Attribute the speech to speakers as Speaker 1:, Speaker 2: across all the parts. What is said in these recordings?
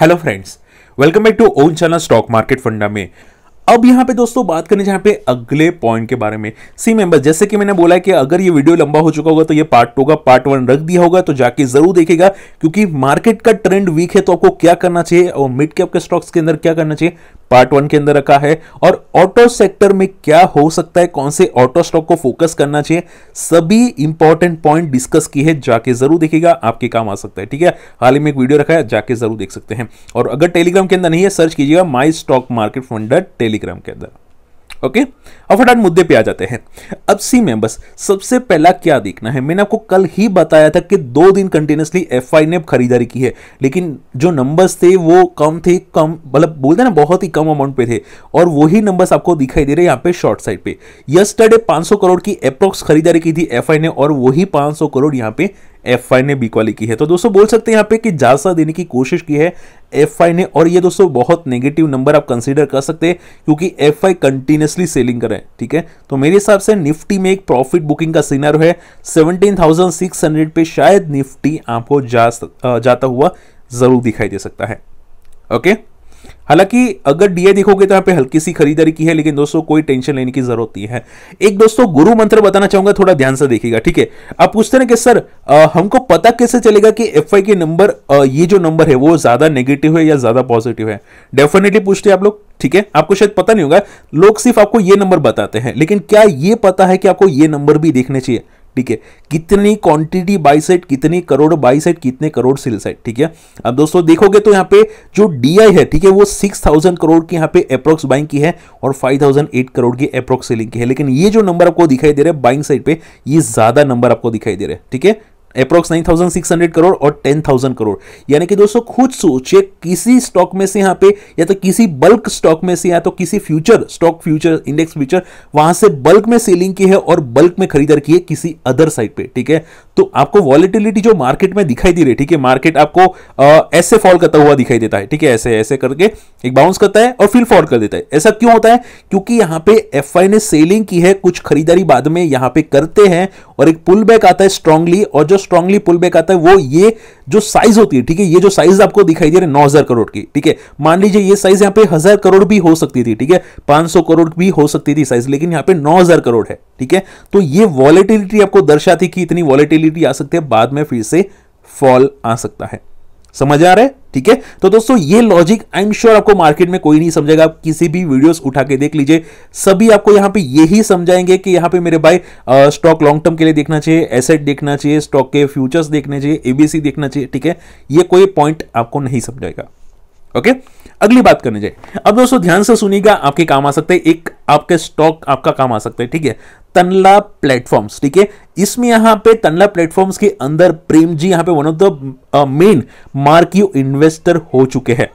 Speaker 1: Hello friends welcome back to own channel stock market funda में अब यहाँ पे दोस्तों बात करें जहाँ पे अगले पॉइंट के बारे में सी मेंबर जैसे कि मैंने बोला कि अगर ये वीडियो लंबा हो चुका होगा तो ये पार्ट टू का पार्ट वन रख दिया होगा तो जाके जरूर देखेगा क्योंकि मार्केट का ट्रेंड वीक है तो आपको क्या करना चाहिए और मिड कैप के स्टॉक्स के अंदर क्या करना चाहिए पार्ट वन के अंदर रखा है और ऑटो सेक्टर में क्या हो सकता है कौन से ऑटो स्टॉक को फोकस करना चाहिए सभी इंपॉर्टेंट पॉइंट डिस्कस की है जाके जरूर देखिएगा आपके काम आ सकता है ठीक है हाल ही में एक वीडियो रखा है जाके जरूर देख सकते हैं और अगर टेलीग्राम के अंदर नहीं है सर्च कीजिएगा my stock market funda Telegram के अंदर ओके अब फटाट मुद्दे पे आ जाते हैं अब सी मेंबर्स सबसे पहला क्या देखना है मैंने आपको कल ही बताया था कि दो दिन कंटिन्यूसली एफ ने खरीदारी की है लेकिन जो नंबर्स थे वो कम थे कम मतलब बोलते हैं ना बहुत ही कम अमाउंट पे थे और वही नंबर्स आपको दिखाई दे रहे हैं यहाँ पे शॉर्ट साइड पे यस्टरडे पांच करोड़ की अप्रोक्स खरीदारी की थी एफ ने और वही पांच करोड़ यहाँ पे एफ ने बी क्वाली की है तो दोस्तों बोल सकते हैं यहाँ पे कि जालसा देने की कोशिश की है एफ ने और ये दोस्तों बहुत नेगेटिव नंबर आप कंसिडर कर सकते हैं क्योंकि एफ आई कंटिन्यूसली सेलिंग करें ठीक है तो मेरे हिसाब से निफ्टी में एक प्रॉफिट बुकिंग का सीनारो है हंड्रेड पे शायद निफ्टी आपको जा, जाता हुआ जरूर दिखाई दे सकता है ओके okay? हालांकि अगर डीए देखोगे तो यहाँ पे हल्की सी खरीदारी की है लेकिन दोस्तों कोई टेंशन लेने की जरूरत नहीं है एक दोस्तों गुरु मंत्र बताना चाहूंगा थोड़ा ध्यान से देखिएगा ठीक है आप पूछते ना कि सर आ, हमको पता कैसे चलेगा कि एफ के नंबर ये जो नंबर है वो ज्यादा नेगेटिव है या ज्यादा पॉजिटिव है डेफिनेटली पूछते आप लोग ठीक है आपको शायद पता नहीं होगा लोग सिर्फ आपको ये नंबर बताते हैं लेकिन क्या ये पता है कि आपको ये नंबर भी देखने चाहिए ठीक है कितनी क्वांटिटी बाई साइड कितनी करोड़ बाई साइड कितने करोड़ सेल साइड ठीक है अब दोस्तों देखोगे तो यहाँ पे जो डीआई है ठीक है वो सिक्स थाउजेंड करोड़ की यहाँ पे अप्रोक्स बाइंग की है और फाइव थाउजेंड एट करोड़ की अप्रोक्स सेलिंग की है लेकिन ये जो नंबर आपको दिखाई दे रहा है बाइंग साइड पे ये ज्यादा नंबर आपको दिखाई दे रहा है ठीक है approx nine thousand six hundred crore और टेन थाउजेंड करोड़ यानी कि दोस्तों खुद सोचिए किसी स्टॉक में से यहाँ पे या तो किसी बल्क स्टॉक में से या तो किसी future stock future index future वहां से बल्क में सेलिंग की है और बल्क में खरीदार की है किसी अदर साइड पे ठीक है तो आपको वॉलिटिलिटी जो मार्केट में दिखाई दे रही है ठीक है मार्केट आपको आ, ऐसे फॉल करता हुआ दिखाई देता है ठीक है ऐसे ऐसे करके एक बाउंस करता है और फिर फॉल कर देता है ऐसा क्यों होता है क्योंकि यहां पे एफ ने सेलिंग की है कुछ खरीदारी बाद में यहां पे करते हैं और एक पुल बैक आता है स्ट्रांगली और जो स्ट्रांगली पुल बैक आता है वो ये जो साइज होती है ठीक है ये जो साइज आपको दिखाई दे रहा है नौ हजार करोड़ की ठीक है मान लीजिए ये साइज यहाँ पे हजार करोड़ भी हो सकती थी ठीक है पांच सौ करोड़ भी हो सकती थी साइज लेकिन यहाँ पे नौ हजार करोड़ है ठीक है तो ये वॉलेटिलिटी आपको दर्शाती कि इतनी वॉलेटिलिटी वोलेटिलिटी आ सकती है बाद में फिर से फॉल आ सकता है समझ आ रहा है ठीक है तो दोस्तों ये लॉजिक आई एम श्योर आपको मार्केट में कोई नहीं समझेगा आप किसी भी वीडियोस उठा के देख लीजिए सभी आपको यहां पे यही समझाएंगे कि यहां पे मेरे भाई स्टॉक लॉन्ग टर्म के लिए देखना चाहिए एसेट देखना चाहिए स्टॉक के फ्यूचर्स देखने चाहिए एबीसी देखना चाहिए ठीक है ये कोई पॉइंट आपको नहीं समझाएगा ओके अगली बात करने जाए अब दोस्तों ध्यान से सुनिएगा आपके काम आ सकते हैं एक आपके स्टॉक आपका काम आ सकता है ठीक है तनला प्लेटफॉर्म्स ठीक है इसमें यहां पे तनला प्लेटफॉर्म्स के अंदर प्रेम जी यहां पे one of the main marquee investor हो चुके हैं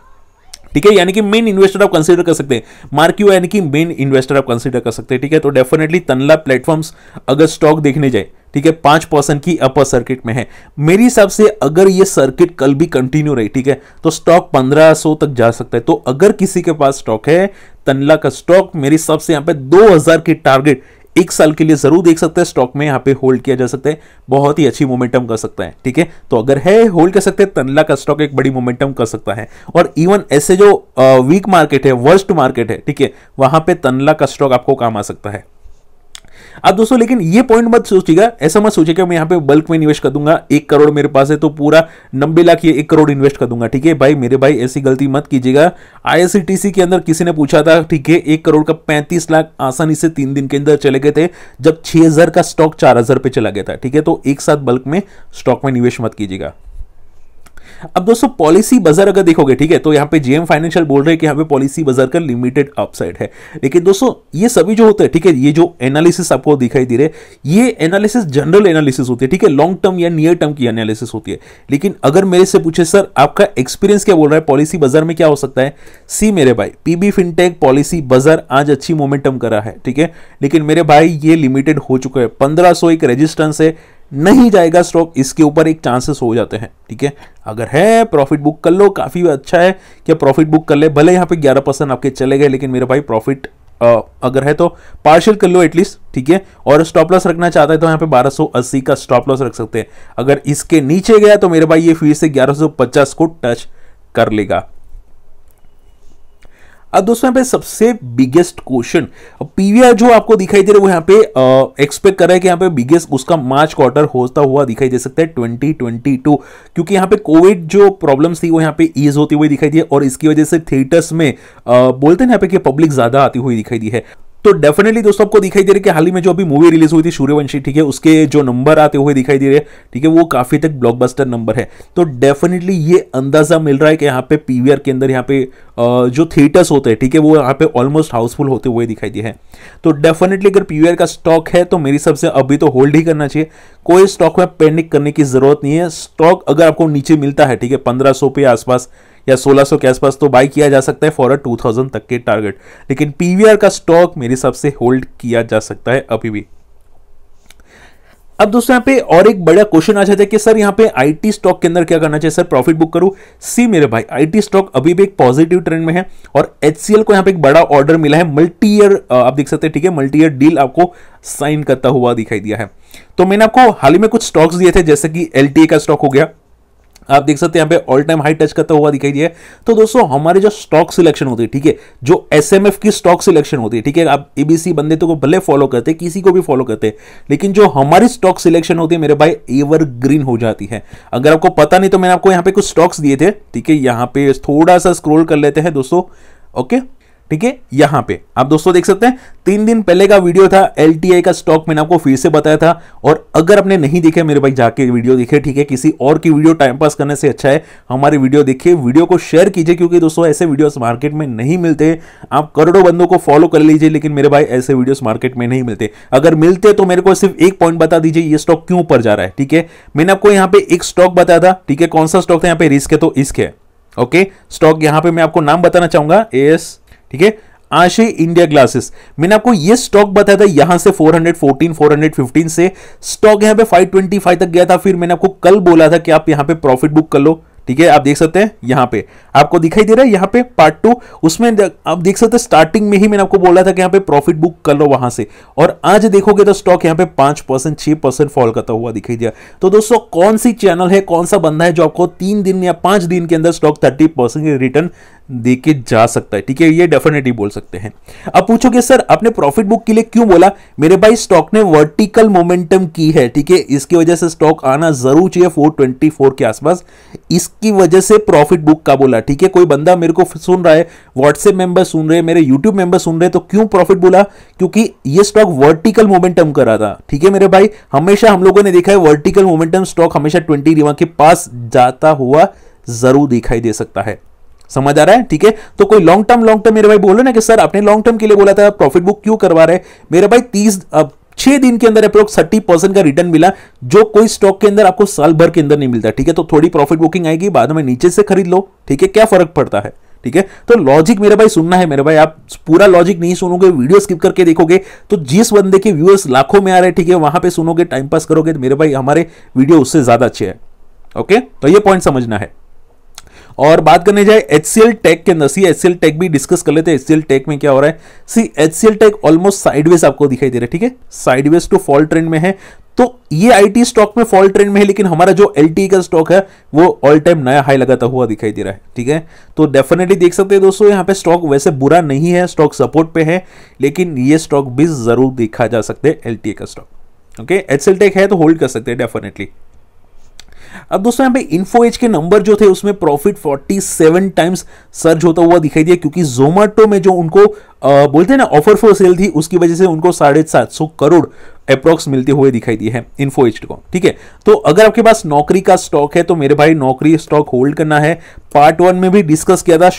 Speaker 1: ठीक है यानी कि मेन इन्वेस्टर आप कंसीडर कर सकते हैं मार्क्यू यानी कि मेन इन्वेस्टर आप कंसीडर कर सकते हैं ठीक है तो डेफिनेटली तनला प्लेटफॉर्म्स अगर स्टॉक देखने जाए ठीक है पांच परसेंट की अपर सर्किट में है मेरे हिसाब से अगर ये सर्किट कल भी कंटिन्यू रही ठीक है तो स्टॉक पंद्रह सौ तक जा सकता है तो अगर किसी के पास स्टॉक है तनला का स्टॉक मेरे हिसाब से यहां पे दो हजार की टारगेट एक साल के लिए जरूर देख सकते हैं स्टॉक में यहाँ पे होल्ड किया जा सकता है बहुत ही अच्छी मोमेंटम कर सकता है ठीक है तो अगर है होल्ड कर सकते हैं तनला का स्टॉक एक बड़ी मोमेंटम कर सकता है और इवन ऐसे जो वीक मार्केट है वर्स्ट मार्केट है ठीक है वहां पे तनला का स्टॉक आपको काम आ सकता है अब दोस्तों लेकिन ये पॉइंट मत सोचिएगा ऐसा मत सोचिएगा मैं यहाँ पे बल्क में निवेश कर दूंगा एक करोड़ मेरे पास है तो पूरा नब्बे लाख ये एक करोड़ इन्वेस्ट कर दूंगा ठीक है भाई मेरे भाई ऐसी गलती मत कीजिएगा आई के अंदर किसी ने पूछा था ठीक है एक करोड़ का पैंतीस लाख आसानी से तीन दिन के अंदर चले गए थे जब छह का स्टॉक चार पे चला गया था ठीक है तो एक साथ बल्क में स्टॉक में निवेश मत कीजिएगा अब दोस्तों पॉलिसी बाजार अगर देखोगे ठीक है तो यहाँ पे जीएम फाइनेंशियल बोल रहे हैं कि यहाँ पे पॉलिसी बाजार का लिमिटेड अपसाइड है लेकिन दोस्तों ये सभी जो होता है ठीक है ये जो एनालिसिस आपको दिखाई दे रहे ये एनालिसिस जनरल एनालिसिस होती है ठीक है लॉन्ग टर्म या नियर टर्म की एनालिसिस होती है लेकिन अगर मेरे से पूछे सर आपका एक्सपीरियंस क्या बोल रहा है पॉलिसी बाजार में क्या हो सकता है सी मेरे भाई पीबी फिनटेक पॉलिसी बाजार आज अच्छी मोमेंटम करा है ठीक है लेकिन मेरे भाई ये लिमिटेड हो चुका है पंद्रह एक रेजिस्टेंस है नहीं जाएगा स्टॉक इसके ऊपर एक चांसेस हो जाते हैं ठीक है अगर है प्रॉफिट बुक कर लो काफ़ी अच्छा है कि प्रॉफिट बुक कर ले भले यहाँ पे ग्यारह परसेंट आपके चले गए लेकिन मेरे भाई प्रॉफिट अगर है तो पार्शियल कर लो एटलीस्ट ठीक है और स्टॉप लॉस रखना चाहता है तो यहाँ पे 1280 का स्टॉप लॉस रख सकते हैं अगर इसके नीचे गया तो मेरे भाई ये फिर से 1150 को टच कर लेगा अब दोस्तों यहाँ पे सबसे बिगेस्ट क्वेश्चन पीवीआर जो आपको दिखाई दे रहा है वो यहाँ पे एक्सपेक्ट कर रहा है कि यहाँ पे बिगेस्ट उसका मार्च क्वार्टर होता हुआ दिखाई दे सकता है 2022 क्योंकि यहाँ पे कोविड जो प्रॉब्लम्स थी वो यहाँ पे ईज होती हुई दिखाई दी है और इसकी वजह से थिएटर्स में आ, बोलते हैं यहाँ पे कि पब्लिक ज्यादा आती हुई दिखाई दी है तो डेफिनेटली दोस्तों आपको दिखाई दे रहा है कि हाल ही में जो अभी मूवी रिलीज हुई थी सूर्यवंशी ठीक है उसके जो नंबर आते हुए दिखाई दे रहे हैं ठीक है वो काफी तक ब्लॉकबस्टर नंबर है तो डेफिनेटली ये अंदाजा मिल रहा है कि यहाँ पे पीवीआर के अंदर यहाँ पे जो थिएटर्स होते हैं ठीक है वो यहाँ पे ऑलमोस्ट हाउसफुल होते हुए दिखाई दे तो डेफिनेटली अगर पीवीआर का स्टॉक है तो मेरी सबसे अभी तो होल्ड ही करना चाहिए कोई स्टॉक में पेंडिंग करने की जरूरत नहीं है स्टॉक अगर आपको नीचे मिलता है ठीक है पंद्रह सौ आसपास या 1600 के आसपास तो बाई किया जा सकता है फॉर अ 2000 तक के टारगेट लेकिन पीवीआर का स्टॉक मेरे हिसाब से होल्ड किया जा सकता है अभी भी अब दोस्तों यहाँ पे और एक बड़ा क्वेश्चन आ जाता है कि सर यहाँ पे आईटी स्टॉक के अंदर क्या करना चाहिए सर प्रॉफिट बुक करूँ सी मेरे भाई आईटी स्टॉक अभी भी एक पॉजिटिव ट्रेंड में है और एचसीएल को यहाँ पे एक बड़ा ऑर्डर मिला है मल्टी ईयर आप देख सकते हैं ठीक है मल्टी ईयर डील आपको साइन करता हुआ दिखाई दिया है तो मैंने आपको हाल ही में कुछ स्टॉक्स दिए थे जैसे कि एल का स्टॉक हो गया आप देख सकते हैं यहाँ पे ऑल टाइम हाई टच करता हुआ दिखाई दिया तो दोस्तों हमारे जो स्टॉक सिलेक्शन होती है ठीक है जो एस की स्टॉक सिलेक्शन होती है ठीक है आप एबीसी बंदे तो को भले फॉलो करते किसी को भी फॉलो करते लेकिन जो हमारी स्टॉक सिलेक्शन होती है मेरे भाई एवर ग्रीन हो जाती है अगर आपको पता नहीं तो मैंने आपको यहाँ पे कुछ स्टॉक्स दिए थे ठीक है यहाँ पे थोड़ा सा स्क्रोल कर लेते हैं दोस्तों ओके ठीक है यहाँ पे आप दोस्तों देख सकते हैं तीन दिन पहले का वीडियो था एल का स्टॉक मैंने आपको फिर से बताया था और अगर आपने नहीं देखे मेरे भाई जाके वीडियो देखे ठीक है किसी और की वीडियो टाइम पास करने से अच्छा है हमारे वीडियो देखिए वीडियो को शेयर कीजिए क्योंकि दोस्तों ऐसे वीडियोस मार्केट में नहीं मिलते आप करोड़ों बंदों को फॉलो कर लीजिए लेकिन मेरे भाई ऐसे वीडियो मार्केट में नहीं मिलते अगर मिलते तो मेरे को सिर्फ एक पॉइंट बता दीजिए ये स्टॉक क्यों ऊपर जा रहा है ठीक है मैंने आपको यहाँ पे एक स्टॉक बताया था ठीक है कौन सा स्टॉक था यहाँ पे रिस्क है तो इसके ओके स्टॉक यहाँ पे मैं आपको नाम बताना चाहूंगा एस ठीक है आशे इंडिया ग्लासेस मैंने आपको ये स्टॉक बताया था यहां से 414 415 से स्टॉक यहां पे 525 तक गया था फिर मैंने आपको कल बोला था कि आप यहां पे प्रॉफिट बुक कर लो ठीक है आप देख सकते हैं यहां पे आपको दिखाई दे रहा है यहां पे पार्ट टू उसमें आप देख सकते हैं स्टार्टिंग में ही मैंने आपको बोला था कि यहाँ पे प्रॉफिट बुक कर लो वहां से और आज देखोगे तो स्टॉक यहाँ पे पांच परसेंट छह परसेंट फॉल करता हुआ दिखाई दिया तो दोस्तों कौन सी चैनल है कौन सा बंदा है जो आपको तीन दिन या पांच दिन के अंदर स्टॉक थर्टी परसेंट रिटर्न देके जा सकता है ठीक है ये डेफिनेटली बोल सकते हैं अब पूछोगे सर आपने प्रॉफिट बुक के लिए क्यों बोला मेरे भाई स्टॉक ने वर्टिकल मोमेंटम की है ठीक है इसकी वजह से स्टॉक आना जरूर चाहिए 424 के आसपास इसकी वजह से प्रॉफिट बुक का बोला ठीक है कोई बंदा मेरे को सुन रहा है व्हाट्सएप मेंबर सुन रहे मेरे यूट्यूब मेंबर सुन रहे तो क्यों प्रॉफिट बोला क्योंकि ये स्टॉक वर्टिकल मोमेंटम करा था ठीक है मेरे भाई हमेशा हम लोगों ने देखा है वर्टिकल मोमेंटम स्टॉक हमेशा ट्वेंटी रिवा के पास जाता हुआ जरूर दिखाई दे सकता है समझ आ रहा है ठीक है तो कोई लॉन्ग टर्म लॉन्ग टर्म मेरे भाई बोलो ना कि सर आपने लॉन्ग टर्म के लिए बोला था प्रॉफिट बुक क्यों करवा रहे मेरे भाई तीस अब छह दिन के अंदर अप्रोक्स थर्टी परसेंट का रिटर्न मिला जो कोई स्टॉक के अंदर आपको साल भर के अंदर नहीं मिलता ठीक है तो थोड़ी प्रॉफिट बुकिंग आएगी बाद में नीचे से खरीद लो ठीक है क्या फर्क पड़ता है ठीक है तो लॉजिक मेरे भाई सुनना है मेरे भाई आप पूरा लॉजिक नहीं सुनोगे वीडियो स्किप करके देखोगे तो जिस बंदे के व्यूअर्स लाखों में आ रहे हैं ठीक है वहां पे सुनोगे टाइम पास करोगे तो मेरे भाई हमारे वीडियो उससे ज्यादा अच्छे हैं ओके तो ये पॉइंट समझना है और बात करने जाए एच सी एल टेक के अंदर C H C L tech भी डिस्कस कर लेते हैं एच सी एल टेक में क्या हो रहा है C H C L tech almost sideways आपको दिखाई दे रहा है ठीक है साइडवेज टू फॉल ट्रेंड में है तो ये आईटी स्टॉक में फॉल ट्रेंड में है लेकिन हमारा जो एलटी e का स्टॉक है वो ऑल टाइम नया हाई लगाता हुआ दिखाई दे रहा है ठीक है तो डेफिनेटली देख सकते हैं दोस्तों यहाँ पे स्टॉक वैसे बुरा नहीं है स्टॉक सपोर्ट पे है लेकिन ये स्टॉक भी जरूर देखा जा सकते हैं एलटीए e का stock okay H L tech है तो होल्ड कर सकते हैं डेफिनेटली अब दोस्तों यहाँ पे इन्फो एज के नंबर जो थे उसमें प्रॉफिट 47 टाइम्स सर्ज होता हुआ दिखाई दिया क्योंकि जोमेटो में जो उनको आ, बोलते हैं ना ऑफर फॉर सेल थी उसकी वजह से उनको साढ़े सात सौ करोड़ अप्रोक्स मिलते हुए दिखाई दी है इन्फो एज को ठीक है तो अगर आपके पास नौकरी का स्टॉक है तो मेरे भाई नौकरी स्टॉक होल्ड करना है पार्ट वन में भी डिस्कस किया था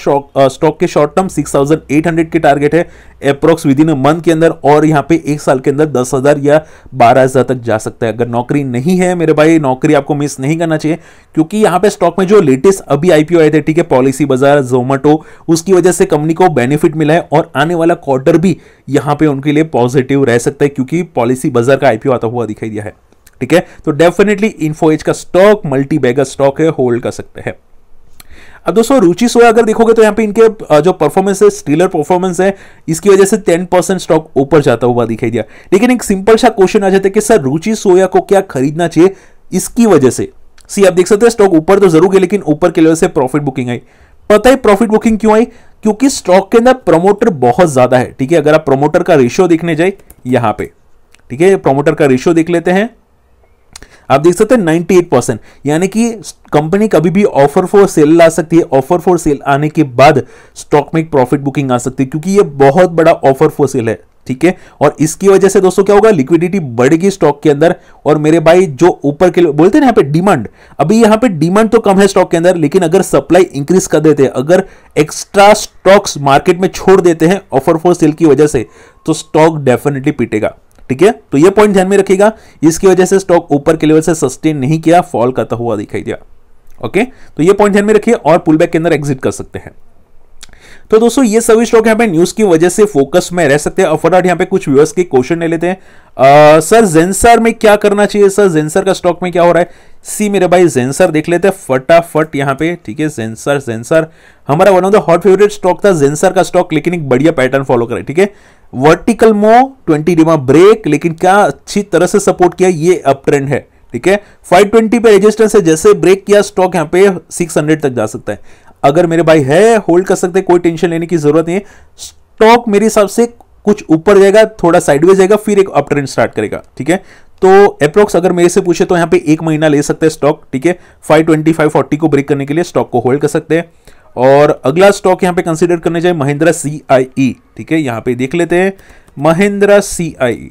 Speaker 1: स्टॉक के शॉर्ट टर्म 6,800 के टारगेट है अप्रोक्स विद इन मंथ के अंदर और यहाँ पे एक साल के अंदर दस या बारह तक जा सकता है अगर नौकरी नहीं है मेरे भाई नौकरी आपको मिस नहीं करना चाहिए क्योंकि यहाँ पे स्टॉक में जो लेटेस्ट अभी आईपीओ आए थे ठीक है पॉलिसी बाजार जोमेटो उसकी वजह से कंपनी को बेनिफिट मिला है और आने वाला क्वार्टर भी यहाँ पे उनके लिए पॉजिटिव रह सकता है क्योंकि पॉलिसी बजर का आईपीओ आता हुआ दिखाई दिया है ठीक है तो डेफिनेटली इन्फोएज का स्टॉक मल्टी बैगर स्टॉक है होल्ड कर सकते हैं अब दोस्तों रुचि सोया अगर देखोगे तो यहाँ पे इनके जो परफॉर्मेंस है स्टीलर परफॉर्मेंस है इसकी वजह से टेन परसेंट स्टॉक ऊपर जाता हुआ दिखाई दिया लेकिन एक सिंपल सा क्वेश्चन आ जाता है कि सर रुचि सोया को क्या खरीदना चाहिए इसकी वजह से सी आप देख सकते हैं स्टॉक ऊपर तो जरूर गया लेकिन ऊपर के लेवल से प्रॉफिट बुकिंग आई पता है प्रॉफिट बुकिंग क्यों आई क्योंकि स्टॉक के अंदर प्रमोटर बहुत ज्यादा है ठीक है अगर आप प्रमोटर का रेशियो देखने जाए यहां पे ठीक है प्रोमोटर का रेशियो देख लेते हैं आप देख सकते हैं 98 परसेंट यानी कि कंपनी कभी भी ऑफर फॉर सेल ला सकती है ऑफर फॉर सेल आने के बाद स्टॉक में प्रॉफिट बुकिंग आ सकती है क्योंकि ये बहुत बड़ा ऑफर फॉर सेल है ठीक है और इसकी वजह से दोस्तों क्या होगा लिक्विडिटी बढ़ेगी स्टॉक के अंदर और मेरे भाई जो ऊपर के बोलते हैं यहां पे डिमांड अभी यहां पे डिमांड तो कम है स्टॉक के अंदर लेकिन अगर सप्लाई इंक्रीज कर देते हैं अगर एक्स्ट्रा स्टॉक्स मार्केट में छोड़ देते हैं ऑफर फॉर सेल की वजह से तो स्टॉक डेफिनेटली पीटेगा ठीक है तो ये पॉइंट ध्यान में रखिएगा इसकी वजह से स्टॉक ऊपर के लेवल से सस्टेन नहीं किया फॉल करता हुआ दिखाई दिया ओके तो ये पॉइंट ध्यान में रखिए और पुल बैक के अंदर एग्जिट कर सकते हैं तो दोस्तों ये सभी स्टॉक यहाँ पे न्यूज की वजह से फोकस में रह सकते हैं फटाफट यहाँ पे कुछ व्यूअर्स के क्वेश्चन ले लेते हैं आ, सर जेंसर में क्या करना चाहिए सर जेंसर का स्टॉक में क्या हो रहा है सी मेरे भाई जेंसर देख लेते हैं फटाफट यहाँ पे ठीक है जेंसर जेंसर हमारा one of the hot favourite stock था जेंसर का स्टॉक लेकिन एक बढ़िया पैटर्न फॉलो करे ठीक है वर्टिकल मो ट्वेंटी डिमा ब्रेक लेकिन क्या अच्छी तरह से सपोर्ट किया ये अप ट्रेंड है ठीक है 520 पे रेजिस्टेंस है जैसे ब्रेक किया स्टॉक यहां पे 600 तक जा सकता है अगर मेरे भाई है होल्ड कर सकते कोई टेंशन लेने की जरूरत नहीं है स्टॉक मेरे हिसाब से कुछ ऊपर जाएगा थोड़ा साइडवेज जाएगा फिर एक अप ट्रेंड स्टार्ट करेगा ठीक है तो अप्रोक्स अगर मेरे से पूछे तो यहां पे एक महीना ले सकते हैं स्टॉक ठीक है फाइव ट्वेंटी फाइव फोर्टी को ब्रेक करने के लिए स्टॉक को होल्ड कर सकते हैं और अगला स्टॉक यहां पे कंसिडर करने जाए महिंद्रा सी आई ई ठीक है यहां पे देख लेते हैं महिंद्रा सी आई ई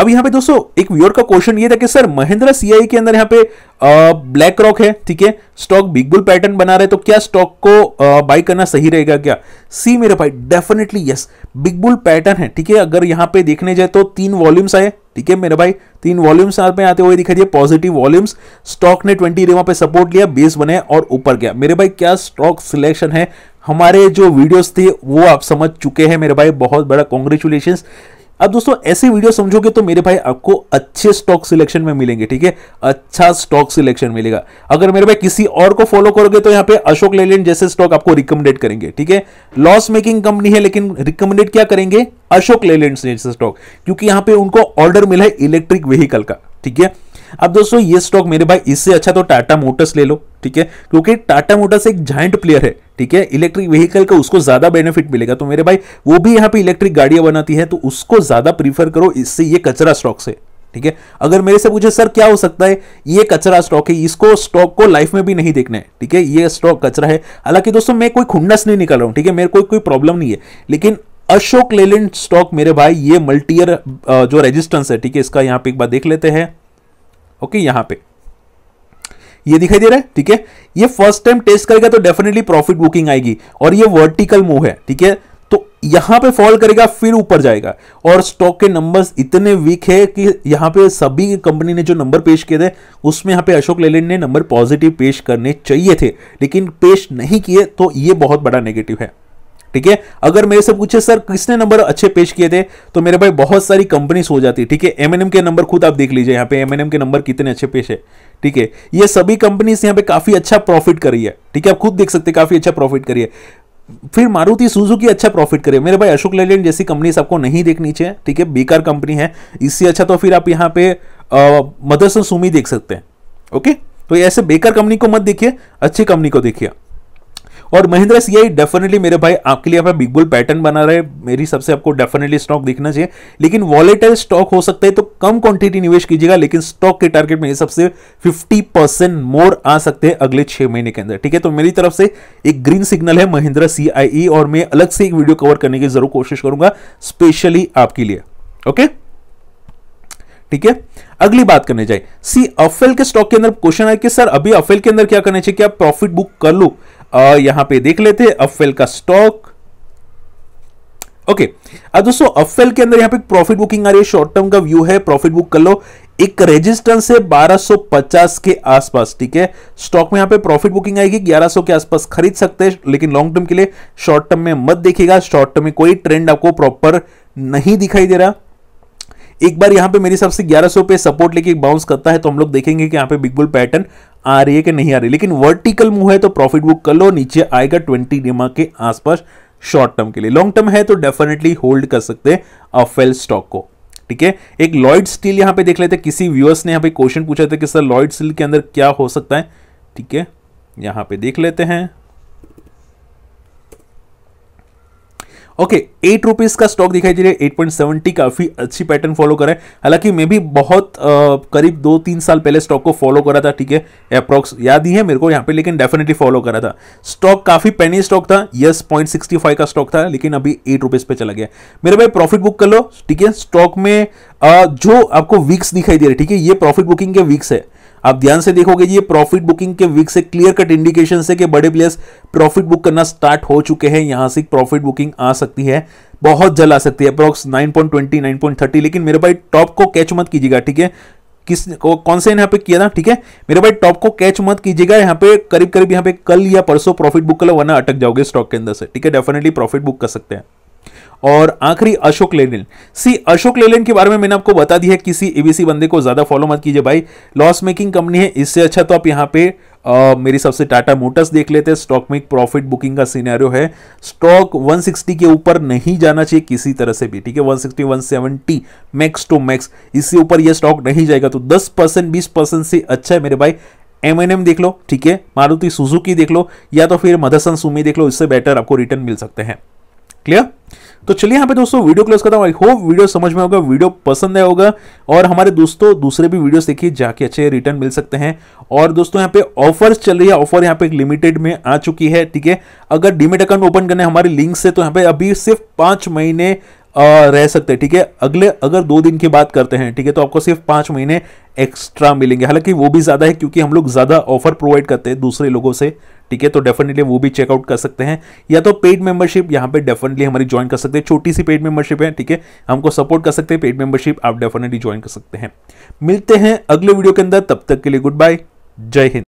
Speaker 1: अब यहाँ पे दोस्तों एक व्यूअर का क्वेश्चन ये था कि सर महिंद्रा सीआई के अंदर यहाँ पे ब्लैक रॉक है ठीक है स्टॉक बिग बुल पैटर्न बना रहे तो क्या स्टॉक को बाई करना सही रहेगा क्या सी मेरे भाई definitely yes big bull pattern है ठीक है अगर यहाँ पे देखने जाए तो तीन वॉल्यूम्स आए ठीक है मेरे भाई तीन वॉल्यूम्स यहां पे आते हुए दिखाई दिए पॉजिटिव वॉल्यूम्स स्टॉक ने ट्वेंटी रेवा पे सपोर्ट लिया बेस बने और ऊपर गया मेरे भाई क्या स्टॉक सिलेक्शन है हमारे जो वीडियोस थे वो आप समझ चुके हैं मेरे भाई बहुत बड़ा कॉन्ग्रेचुलेशन अब दोस्तों ऐसे वीडियो समझोगे तो मेरे भाई आपको अच्छे स्टॉक सिलेक्शन में मिलेंगे ठीक है अच्छा स्टॉक सिलेक्शन मिलेगा अगर मेरे भाई किसी और को फॉलो करोगे तो यहाँ पे अशोक लेलैंड जैसे स्टॉक आपको रिकमेंडेड करेंगे ठीक है लॉस मेकिंग कंपनी है लेकिन रिकमेंडेड क्या करेंगे अशोक लेलैंड जैसे स्टॉक क्योंकि यहाँ पे उनको ऑर्डर मिला है इलेक्ट्रिक व्हीकल का ठीक है अब दोस्तों ये स्टॉक मेरे भाई इससे अच्छा तो टाटा मोटर्स ले लो ठीक है क्योंकि टाटा मोटर्स एक जॉइंट प्लेयर है ठीक है इलेक्ट्रिक व्हीकल का उसको ज़्यादा बेनिफिट मिलेगा तो मेरे भाई वो भी यहाँ पे इलेक्ट्रिक गाड़ियां बनाती है तो उसको ज़्यादा प्रीफर करो इससे ये कचरा स्टॉक से ठीक है अगर मेरे से पूछे सर क्या हो सकता है ये कचरा स्टॉक है इसको स्टॉक को लाइफ में भी नहीं देखना है ठीक है ये स्टॉक कचरा है हालांकि दोस्तों मैं कोई खुंडस नहीं निकाल रहा हूं ठीक है मेरे कोई कोई प्रॉब्लम नहीं है लेकिन अशोक लेलैंड स्टॉक मेरे भाई ये मल्टीयर जो रेजिस्टेंस है ठीक है इसका यहाँ पे एक बार देख लेते हैं ओके यहां पे ये दिखाई दे रहा है ठीक है ये फर्स्ट टाइम टेस्ट करेगा तो डेफिनेटली प्रॉफिट बुकिंग आएगी और ये वर्टिकल मूव है ठीक है तो यहां पे फॉल करेगा फिर ऊपर जाएगा और स्टॉक के नंबर्स इतने वीक है कि यहां पे सभी कंपनी ने जो नंबर पेश किए थे उसमें यहां पे अशोक लेलैंड ने नंबर पॉजिटिव पेश करने चाहिए थे लेकिन पेश नहीं किए तो ये बहुत बड़ा नेगेटिव है ठीक है अगर मेरे से पूछे सर किसने नंबर अच्छे पेश किए थे तो मेरे भाई बहुत सारी कंपनीज हो जाती है ठीक है एम के नंबर खुद आप देख लीजिए यहाँ पे एम के नंबर कितने अच्छे पेश है ठीक है ये सभी कंपनीज यहाँ पे काफी अच्छा प्रॉफिट करी है ठीक है आप खुद देख सकते हैं काफी अच्छा प्रॉफिट करी है फिर मारुति सुजुकी अच्छा प्रॉफिट करे मेरे भाई अशोक लेलैंड जैसी कंपनी आपको नहीं देखनी चाहिए ठीक है बेकार कंपनी है इससे अच्छा तो फिर आप यहाँ पे मदरसन सुमी देख सकते हैं ओके तो ऐसे बेकार कंपनी को मत देखिए अच्छी कंपनी को देखिए और महिंद्रा सीआई डेफिनेटली मेरे भाई आपके लिए अपना बिग बुल पैटर्न बना रहे मेरी सबसे आपको डेफिनेटली स्टॉक दिखना चाहिए लेकिन वॉलेटाइल स्टॉक हो सकता है तो कम क्वांटिटी निवेश कीजिएगा लेकिन स्टॉक के टारगेट मेरे सबसे फिफ्टी परसेंट मोर आ सकते हैं अगले छह महीने के अंदर ठीक है तो मेरी तरफ से एक ग्रीन सिग्नल है महिंद्रा सीआईई e, और मैं अलग से एक वीडियो कवर करने की जरूर कोशिश करूंगा स्पेशली आपके लिए ओके ठीक है अगली बात करने जाए सी अफेल के स्टॉक के अंदर क्वेश्चन है कि सर अभी अफेल के अंदर क्या करना चाहिए क्या प्रॉफिट बुक कर लू यहां पे देख लेते हैं अफेल का स्टॉक ओके अब दोस्तों अफेल के अंदर यहाँ पे प्रॉफिट बुकिंग आ रही है शॉर्ट टर्म का व्यू है प्रॉफिट बुक कर लो एक रेजिस्टेंस है 1250 के आसपास ठीक है स्टॉक में यहां पे प्रॉफिट बुकिंग आएगी 1100 के आसपास खरीद सकते हैं लेकिन लॉन्ग टर्म के लिए शॉर्ट टर्म में मत देखिएगा शॉर्ट टर्म में कोई ट्रेंड आपको प्रॉपर नहीं दिखाई दे रहा एक बार यहां पे मेरे हिसाब से 1100 पे सपोर्ट लेके बाउंस करता है तो हम लोग देखेंगे कि यहाँ पे बिग बुल पैटर्न आ रही है कि नहीं आ रही लेकिन वर्टिकल मूव है तो प्रॉफिट बुक कर लो नीचे आएगा ट्वेंटी डीमा के आसपास शॉर्ट टर्म के लिए लॉन्ग टर्म है तो डेफिनेटली होल्ड कर सकते हैं अफेल स्टॉक को ठीक है एक लॉयड स्टील यहां पे देख लेते हैं किसी व्यूअर्स ने यहां पे क्वेश्चन पूछा था कि सर लॉयड स्टील के अंदर क्या हो सकता है ठीक है यहां पे देख लेते हैं ओके एट रुपीज़ का स्टॉक दिखाई दे रहा है एट पॉइंट सेवेंटी काफ़ी अच्छी पैटर्न फॉलो करा है हालांकि मैं भी बहुत आ, करीब दो तीन साल पहले स्टॉक को फॉलो करा था ठीक है अप्रॉक्स याद ही है मेरे को यहाँ पे लेकिन डेफिनेटली फॉलो करा था स्टॉक काफ़ी पेनी स्टॉक था यस पॉइंट सिक्सटी फाइव का स्टॉक था लेकिन अभी एट रुपीज़ पे चला गया मेरे भाई प्रॉफिट बुक कर लो ठीक है स्टॉक में आ, जो आपको वीक्स दिखाई दे रहे ठीक है ये प्रॉफिट बुकिंग के वीक्स है आप ध्यान से देखोगे ये प्रॉफिट बुकिंग के वीक से क्लियर कट इंडिकेशन है कि बड़े प्लेयर्स प्रॉफिट बुक करना स्टार्ट हो चुके हैं यहां से प्रॉफिट बुकिंग आ सकती है बहुत जल आ सकती है अप्रॉक्स 9.20 9.30 लेकिन मेरे भाई टॉप को कैच मत कीजिएगा ठीक है किस को, कौन से यहाँ पे किया था ठीक है मेरे भाई टॉप को कैच मत कीजिएगा यहाँ पे करीब करीब यहाँ पे कल या परसों प्रॉफिट बुक कर लो वरना अटक जाओगे स्टॉक के अंदर से ठीक है डेफिनेटली प्रॉफिट बुक कर सकते हैं और आखिरी अशोक लेलन सी अशोक लेलन के बारे में मैंने आपको बता दिया है किसी एबीसी बंदे को ज़्यादा फॉलो मत कीजिए भाई लॉस मेकिंग कंपनी है इससे अच्छा तो आप यहाँ पे Uh, मेरी सबसे टाटा मोटर्स देख लेते हैं स्टॉक में प्रॉफिट बुकिंग का सिनेरियो है स्टॉक 160 के ऊपर नहीं जाना चाहिए किसी तरह से भी ठीक है 160 170 मैक्स टू मैक्स इससे ऊपर ये स्टॉक नहीं जाएगा तो 10 परसेंट बीस परसेंट से अच्छा है मेरे भाई एम एन एम देख लो ठीक है मारुति सुजुकी देख लो या तो फिर मदरसन सुमी देख लो इससे बेटर आपको रिटर्न मिल सकते हैं क्लियर तो चलिए यहाँ पे दोस्तों वीडियो क्लोज करता हूँ आई होप वीडियो समझ में होगा वीडियो पसंद आया होगा और हमारे दोस्तों दूसरे भी वीडियोस देखिए जाके अच्छे रिटर्न मिल सकते हैं और दोस्तों यहाँ पे ऑफर्स चल रही है ऑफर यहाँ पे लिमिटेड में आ चुकी है ठीक है अगर डीमेट अकाउंट ओपन करने हमारे लिंक से तो यहाँ पे अभी सिर्फ पाँच महीने रह सकते हैं ठीक है अगले अगर दो दिन की बात करते हैं ठीक है तो आपको सिर्फ पांच महीने एक्स्ट्रा मिलेंगे हालांकि वो भी ज़्यादा है क्योंकि हम लोग ज़्यादा ऑफर प्रोवाइड करते हैं दूसरे लोगों से ठीक है तो डेफिनेटली वो भी चेकआउट कर सकते हैं या तो पेड मेंबरशिप यहां पे डेफिनेटली हमारी ज्वाइन कर सकते हैं छोटी सी पेड मेंबरशिप है ठीक है हमको सपोर्ट कर सकते हैं पेड मेंबरशिप आप डेफिनेटली ज्वाइन कर सकते हैं मिलते हैं अगले वीडियो के अंदर तब तक के लिए गुड बाय जय हिंद